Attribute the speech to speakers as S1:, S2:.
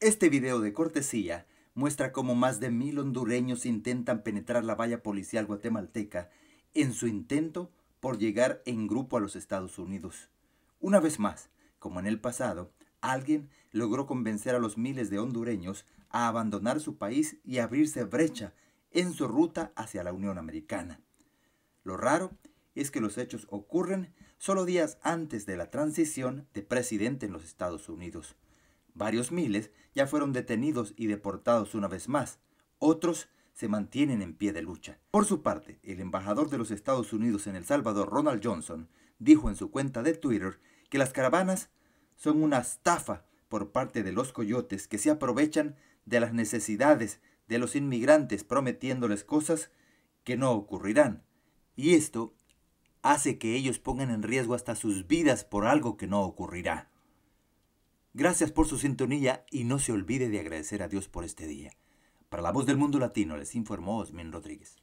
S1: Este video de cortesía muestra cómo más de mil hondureños intentan penetrar la valla policial guatemalteca en su intento por llegar en grupo a los Estados Unidos. Una vez más, como en el pasado, alguien logró convencer a los miles de hondureños a abandonar su país y abrirse brecha en su ruta hacia la Unión Americana. Lo raro es que los hechos ocurren solo días antes de la transición de presidente en los Estados Unidos. Varios miles ya fueron detenidos y deportados una vez más. Otros se mantienen en pie de lucha. Por su parte, el embajador de los Estados Unidos en El Salvador, Ronald Johnson, dijo en su cuenta de Twitter que las caravanas son una estafa por parte de los coyotes que se aprovechan de las necesidades de los inmigrantes prometiéndoles cosas que no ocurrirán. Y esto hace que ellos pongan en riesgo hasta sus vidas por algo que no ocurrirá. Gracias por su sintonía y no se olvide de agradecer a Dios por este día. Para la voz del mundo latino les informó Osmin Rodríguez.